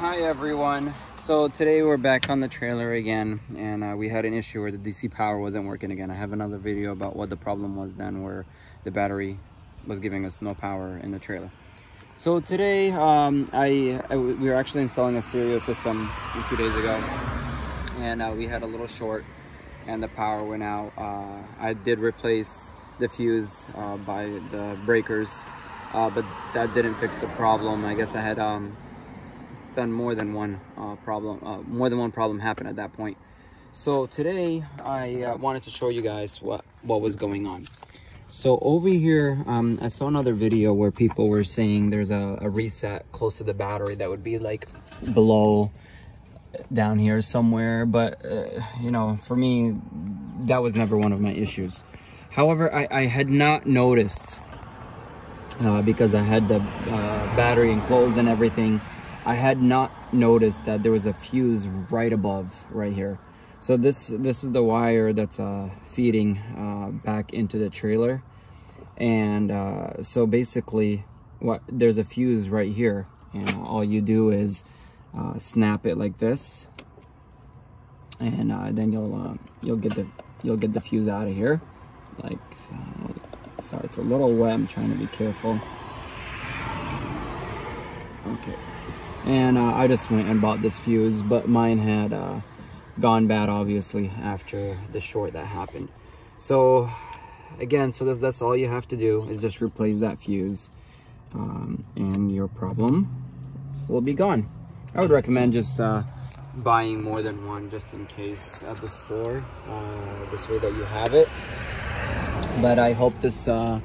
Hi everyone. So today we're back on the trailer again and uh, we had an issue where the DC power wasn't working again. I have another video about what the problem was then where the battery was giving us no power in the trailer. So today um, I, I, we were actually installing a stereo system a few days ago and uh, we had a little short and the power went out. Uh, I did replace the fuse uh, by the breakers uh, but that didn't fix the problem. I guess I had um, then more than one uh, problem, uh, more than one problem happened at that point. So today I uh, wanted to show you guys what, what was going on. So over here, um, I saw another video where people were saying there's a, a reset close to the battery that would be like below uh, down here somewhere. But, uh, you know, for me, that was never one of my issues. However, I, I had not noticed uh, because I had the uh, battery enclosed and everything I had not noticed that there was a fuse right above right here. So this this is the wire that's uh, feeding uh, back into the trailer. And uh, so basically, what there's a fuse right here. And all you do is uh, snap it like this. And uh, then you'll uh, you'll get the you'll get the fuse out of here. Like, sorry, it's a little wet. I'm trying to be careful. Okay and uh, I just went and bought this fuse but mine had uh, gone bad obviously after the short that happened so again so that's, that's all you have to do is just replace that fuse um, and your problem will be gone I would recommend just uh, buying more than one just in case at the store uh, this way that you have it but I hope this uh,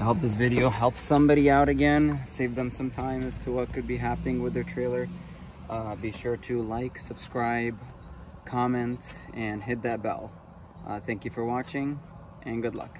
I hope this video helps somebody out again, save them some time as to what could be happening with their trailer. Uh, be sure to like, subscribe, comment, and hit that bell. Uh, thank you for watching, and good luck.